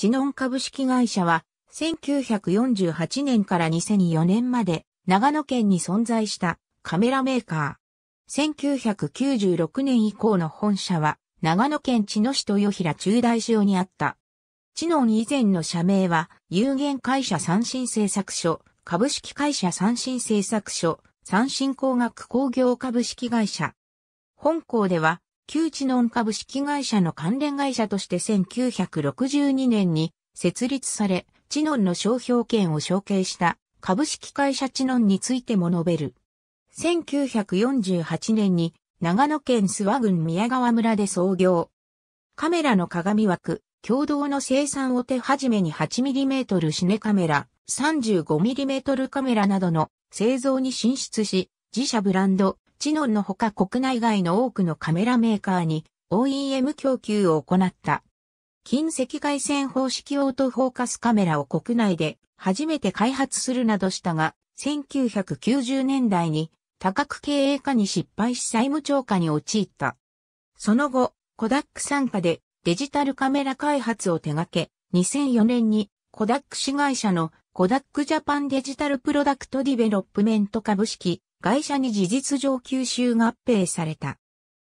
チノン株式会社は、1948年から2004年まで、長野県に存在したカメラメーカー。1996年以降の本社は、長野県知野市豊平中大塩にあった。知ン以前の社名は、有限会社三振製作所、株式会社三振製作所、三振工学工業株式会社。本校では、旧知能株式会社の関連会社として1962年に設立され、知能の商標権を承継した株式会社知能についても述べる。1948年に長野県諏訪郡宮川村で創業。カメラの鏡枠、共同の生産を手始めに 8mm シネカメラ、35mm カメラなどの製造に進出し、自社ブランド、チノンのほか国内外の多くのカメラメーカーに OEM 供給を行った。近赤外線方式オートフォーカスカメラを国内で初めて開発するなどしたが、1990年代に多角経営化に失敗し債務超過に陥った。その後、コダック参加でデジタルカメラ開発を手掛け、2004年にコダック市会社のコダックジャパンデジタルプロダクトディベロップメント株式会社に事実上吸収合併された。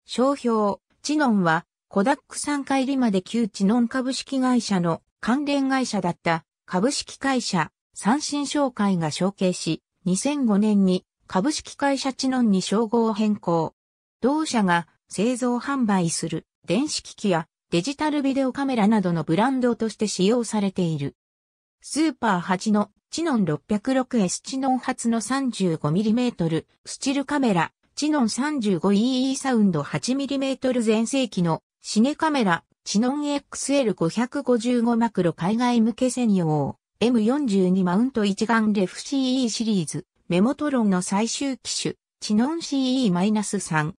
商標、チノンは、コダック3回りまで旧チノン株式会社の関連会社だった株式会社、三新商会が承継し、2005年に株式会社チノンに称号を変更。同社が製造販売する電子機器やデジタルビデオカメラなどのブランドとして使用されている。スーパー8のチノン 606S チノン初の 35mm スチルカメラ、チノン 35EE サウンド 8mm 全盛期のシネカメラ、チノン XL555 マクロ海外向け専用 M42 マウント一眼レフ CE シリーズメモトロンの最終機種チノン CE-3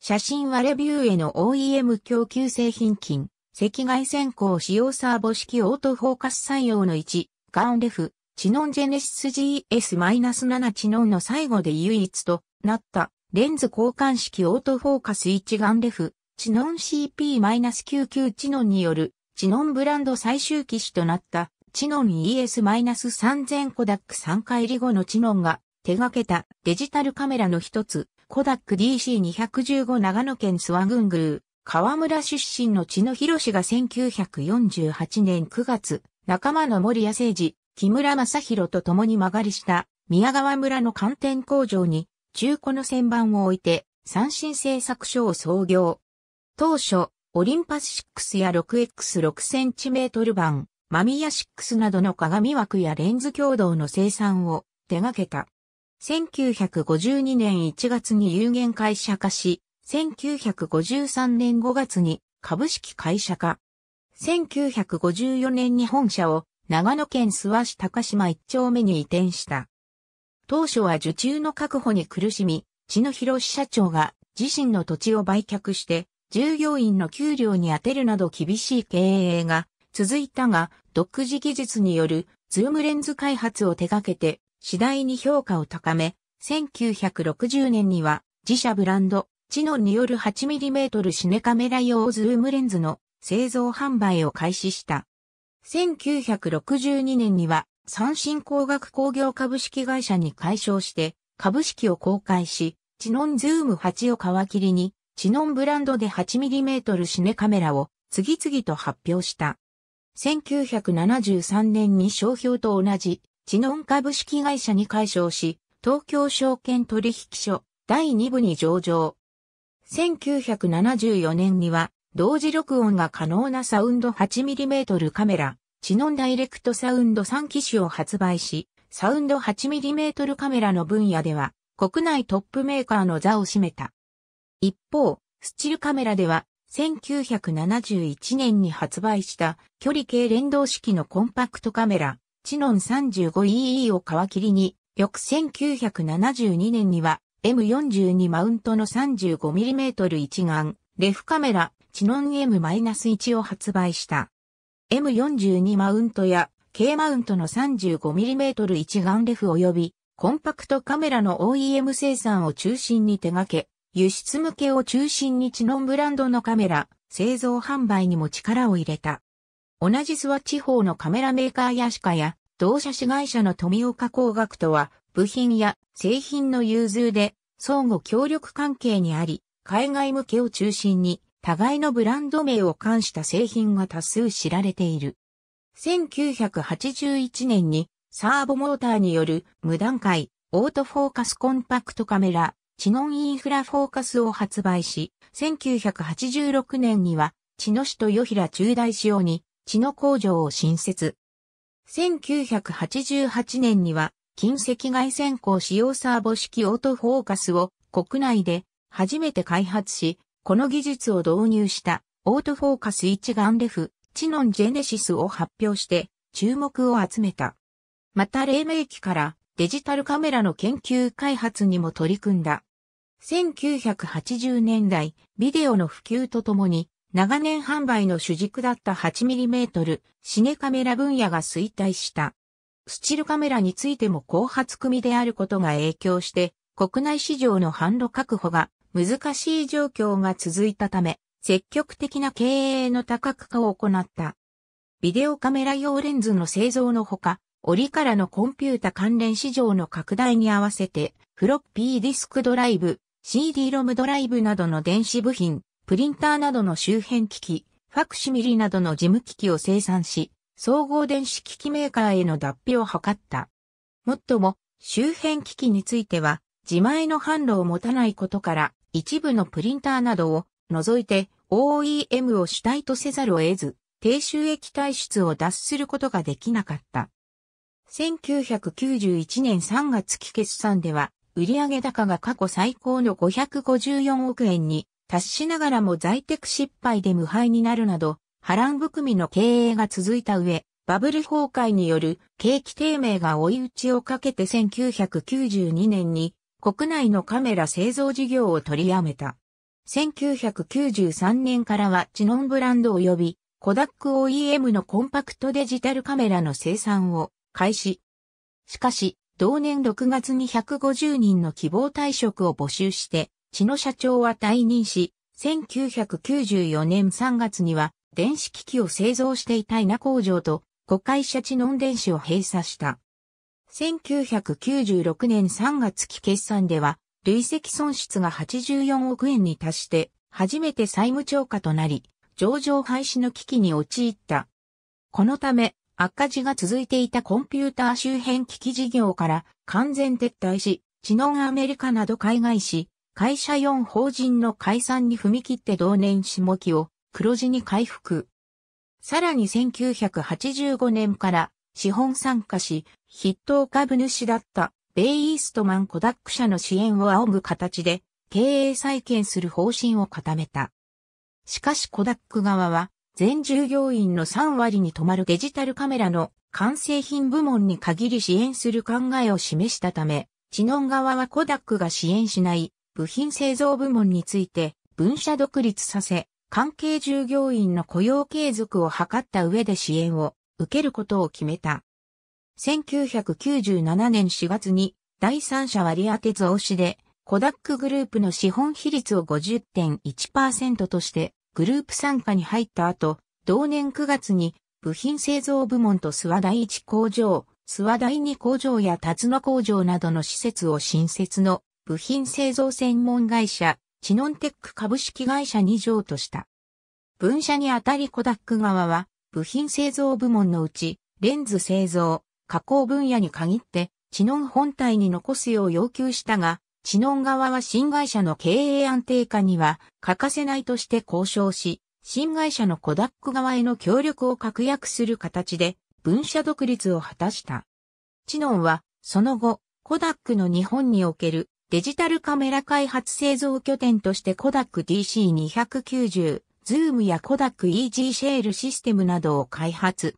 写真はレビューへの OEM 供給製品金赤外線光使用サーボ式オートフォーカス採用の1ガンレフ、チノンジェネシス GS-7 チノンの最後で唯一となったレンズ交換式オートフォーカス一眼レフ、チノン CP-99 チノンによるチノンブランド最終機種となったチノン ES-3000 コダック3回り後のチノンが手掛けたデジタルカメラの一つ、コダック DC215 長野県諏訪郡宮、河村出身の千野博士が1948年9月、仲間の森谷誠治、木村正宏と共に曲がりした宮川村の寒天工場に中古の旋盤を置いて三振製作所を創業。当初、オリンパス6や 6X6cm 版、マミヤ6などの鏡枠やレンズ共同の生産を手掛けた。1952年1月に有限会社化し、1953年5月に株式会社化。1954年に本社を長野県諏訪市高島一丁目に移転した。当初は受注の確保に苦しみ、千野博社長が自身の土地を売却して、従業員の給料に充てるなど厳しい経営が続いたが、独自技術によるズームレンズ開発を手掛けて、次第に評価を高め、1960年には自社ブランド、知野」による 8mm シネカメラ用ズームレンズの製造販売を開始した。1962年には三振工学工業株式会社に解消して株式を公開し、チノンズーム8を皮切りに、チノンブランドで 8mm シネカメラを次々と発表した。1973年に商標と同じ、チノン株式会社に解消し、東京証券取引所第2部に上場。1974年には同時録音が可能なサウンド 8mm カメラ、チノンダイレクトサウンド3機種を発売し、サウンド 8mm カメラの分野では、国内トップメーカーの座を占めた。一方、スチルカメラでは、1971年に発売した距離計連動式のコンパクトカメラ、チノン 35EE を皮切りに、翌1972年には M42 マウントの 35mm 一眼、レフカメラ、チノン M-1 を発売した。M42 マウントや K マウントの 35mm 一眼レフ及びコンパクトカメラの OEM 生産を中心に手掛け、輸出向けを中心にチノンブランドのカメラ、製造販売にも力を入れた。同じ諏訪地方のカメラメーカーヤシカや、同社子会社の富岡工学とは、部品や製品の融通で相互協力関係にあり、海外向けを中心に互いのブランド名を冠した製品が多数知られている。1981年にサーボモーターによる無段階オートフォーカスコンパクトカメラ知能インフラフォーカスを発売し、1986年には知能市と与平中大仕様に知能工場を新設。1988年には近赤外線光使用サーボ式オートフォーカスを国内で初めて開発し、この技術を導入したオートフォーカス一眼レフ、チノンジェネシスを発表して注目を集めた。また黎明期からデジタルカメラの研究開発にも取り組んだ。1980年代、ビデオの普及とともに、長年販売の主軸だった 8mm シネカメラ分野が衰退した。スチルカメラについても後発組であることが影響して、国内市場の販路確保が難しい状況が続いたため、積極的な経営の多角化を行った。ビデオカメラ用レンズの製造のほか、折からのコンピュータ関連市場の拡大に合わせて、フロッピーディスクドライブ、CD-ROM ドライブなどの電子部品、プリンターなどの周辺機器、ファクシミリなどの事務機器を生産し、総合電子機器メーカーへの脱皮を図った。もっとも、周辺機器については、自前の販路を持たないことから、一部のプリンターなどを除いて OEM を主体とせざるを得ず、低収益体質を脱することができなかった。1991年3月期決算では、売上高が過去最高の554億円に達しながらも在宅失敗で無敗になるなど、波乱含みの経営が続いた上、バブル崩壊による景気低迷が追い打ちをかけて1992年に国内のカメラ製造事業を取りやめた。1993年からはチノンブランド及びコダック OEM のコンパクトデジタルカメラの生産を開始。しかし、同年6月に150人の希望退職を募集して、チノ社長は退任し、1994年3月には電子機器を製造していたナ工場と、子会社チノン電子を閉鎖した。1996年3月期決算では、累積損失が84億円に達して、初めて債務超過となり、上場廃止の危機に陥った。このため、赤字が続いていたコンピューター周辺機器事業から完全撤退し、知能アメリカなど海外し、会社4法人の解散に踏み切って同年下期を黒字に回復。さらに1985年から資本参加し、筆頭株主だったベイイーストマンコダック社の支援を仰ぐ形で経営再建する方針を固めた。しかしコダック側は全従業員の3割に止まるデジタルカメラの完成品部門に限り支援する考えを示したため、チノン側はコダックが支援しない部品製造部門について分社独立させ、関係従業員の雇用継続を図った上で支援を受けることを決めた。1997年4月に第三者割当増資で、コダックグループの資本比率を50.1%としてグループ参加に入った後、同年9月に部品製造部門と諏訪第一工場、諏訪第二工場や辰野工場などの施設を新設の部品製造専門会社、チノンテック株式会社に譲渡した。分社にあたりコダック側は部品製造部門のうち、レンズ製造、加工分野に限って、チノン本体に残すよう要求したが、チノン側は新会社の経営安定化には欠かせないとして交渉し、新会社のコダック側への協力を確約する形で分社独立を果たした。チノンは、その後、コダックの日本におけるデジタルカメラ開発製造拠点としてコダック DC290 ズームやコダック EG シェールシステムなどを開発。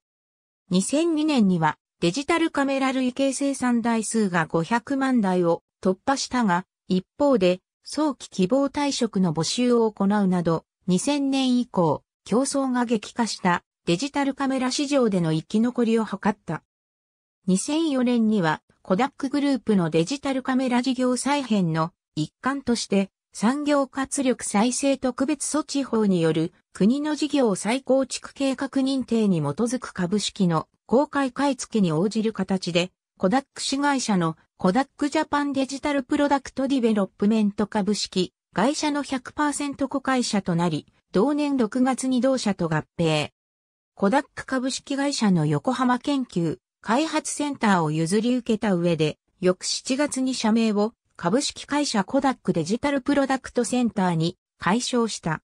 2002年にはデジタルカメラ類型生産台数が500万台を突破したが、一方で早期希望退職の募集を行うなど、2000年以降、競争が激化したデジタルカメラ市場での生き残りを図った。2004年にはコダックグループのデジタルカメラ事業再編の一環として産業活力再生特別措置法による国の事業再構築計画認定に基づく株式の公開買付に応じる形で、コダック市会社のコダックジャパンデジタルプロダクトディベロップメント株式会社の100%子会社となり、同年6月に同社と合併。コダック株式会社の横浜研究開発センターを譲り受けた上で、翌7月に社名を株式会社コダックデジタルプロダクトセンターに解消した。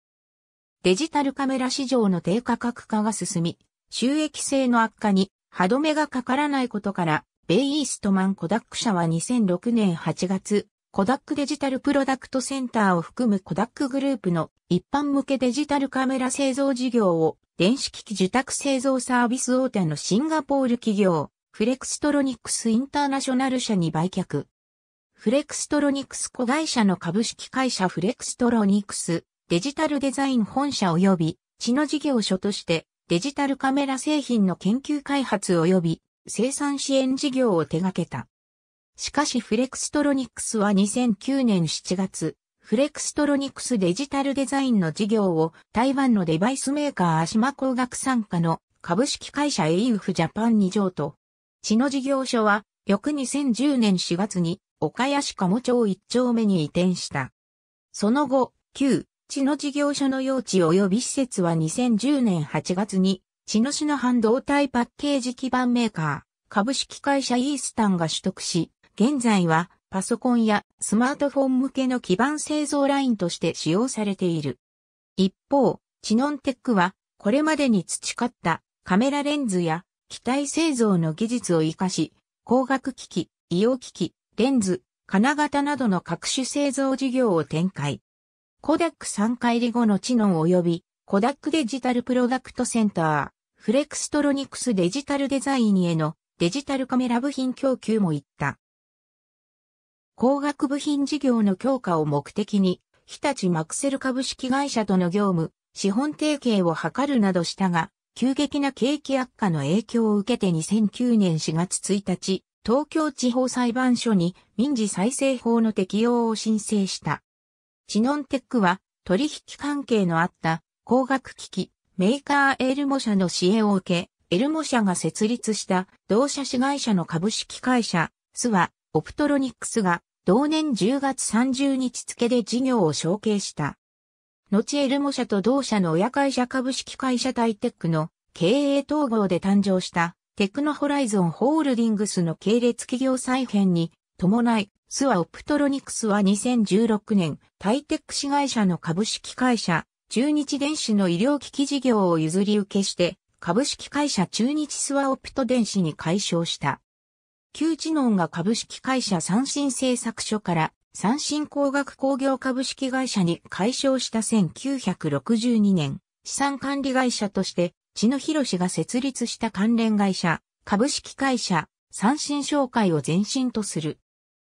デジタルカメラ市場の低価格化が進み、収益性の悪化に歯止めがかからないことから、ベイイーストマンコダック社は2006年8月、コダックデジタルプロダクトセンターを含むコダックグループの一般向けデジタルカメラ製造事業を電子機器受託製造サービス大手のシンガポール企業フレクストロニックスインターナショナル社に売却。フレクストロニクス子会社の株式会社フレクストロニクスデジタルデザイン本社及び地の事業所としてデジタルカメラ製品の研究開発及び生産支援事業を手掛けた。しかしフレクストロニクスは2009年7月、フレクストロニクスデジタルデザインの事業を台湾のデバイスメーカーアシマ工学参加の株式会社エイウフジャパンに譲渡。地の事業所は翌2010年4月に岡谷市鴨町一丁目に移転した。その後、旧、地の事業所の用地及び施設は2010年8月に、地の市の半導体パッケージ基盤メーカー、株式会社イースタンが取得し、現在はパソコンやスマートフォン向けの基盤製造ラインとして使用されている。一方、チノンテックはこれまでに培ったカメラレンズや機体製造の技術を活かし、光学機器、医療機器、レンズ、金型などの各種製造事業を展開。コダック3回り後の知能及び、コダックデジタルプロダクトセンター、フレクストロニクスデジタルデザインへのデジタルカメラ部品供給もいった。工学部品事業の強化を目的に、日立マクセル株式会社との業務、資本提携を図るなどしたが、急激な景気悪化の影響を受けて2009年4月1日、東京地方裁判所に民事再生法の適用を申請した。チノンテックは取引関係のあった工学機器メーカーエルモ社の支援を受け、エルモ社が設立した同社子会社の株式会社スワオプトロニクスが同年10月30日付で事業を承継した。後エルモ社と同社の親会社株式会社タイテックの経営統合で誕生したテクノホライゾンホールディングスの系列企業再編に伴い、スワオプトロニクスは2016年、タイテック市会社の株式会社、中日電子の医療機器事業を譲り受けして、株式会社中日スワオプト電子に解消した。旧知能が株式会社三振製作所から三振工学工業株式会社に解消した1962年、資産管理会社として千野博士が設立した関連会社、株式会社、三振商会を前身とする。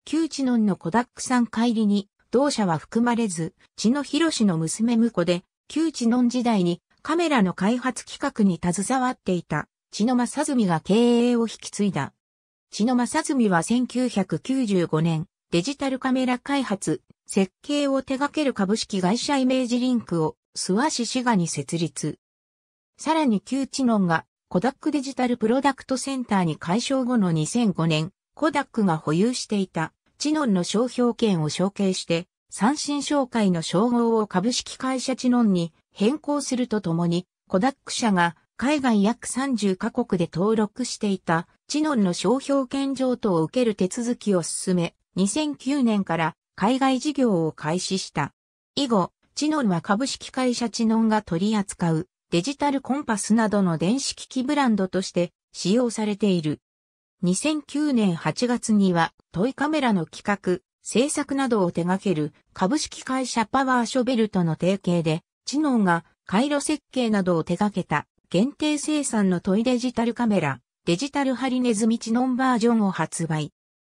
旧知能のコダックさん帰りに、同社は含まれず、千野博士の娘婿で、旧知能時代にカメラの開発企画に携わっていた、千野正澄が経営を引き継いだ。千野正澄は1995年、デジタルカメラ開発、設計を手掛ける株式会社イメージリンクを、諏訪市滋賀に設立。さらに旧知能がコダックデジタルプロダクトセンターに解消後の2005年、コダックが保有していた知能の商標権を承継して、三振商会の称号を株式会社知能に変更するとともに、コダック社が海外約30カ国で登録していた知能の商標権譲渡を受ける手続きを進め、2009年から海外事業を開始した。以後、知能は株式会社知能が取り扱うデジタルコンパスなどの電子機器ブランドとして使用されている。2009年8月にはトイカメラの企画、制作などを手掛ける株式会社パワーショベルとの提携で、知能が回路設計などを手掛けた限定生産のトイデジタルカメラ、デジタルハリネズミ知能バージョンを発売。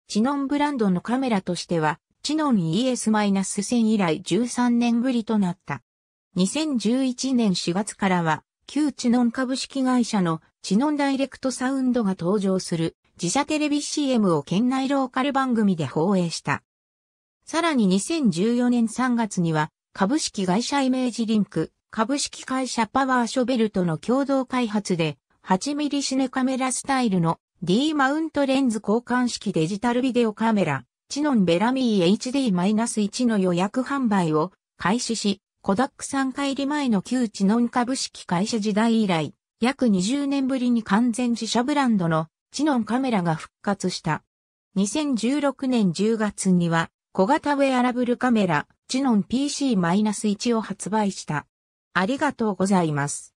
知能ブランドのカメラとしては、知能 ES-1000 以来13年ぶりとなった。2011年4月からは、旧知ノン株式会社の知ノンダイレクトサウンドが登場する自社テレビ CM を県内ローカル番組で放映した。さらに2014年3月には、株式会社イメージリンク、株式会社パワーショベルとの共同開発で、8ミリシネカメラスタイルの D マウントレンズ交換式デジタルビデオカメラ、チノンベラミー HD-1 の予約販売を開始し、コダックん。帰り前の旧知ノン株式会社時代以来、約20年ぶりに完全自社ブランドの知ノンカメラが復活した。2016年10月には、小型ウェアラブルカメラ、知ノン PC-1 を発売した。ありがとうございます。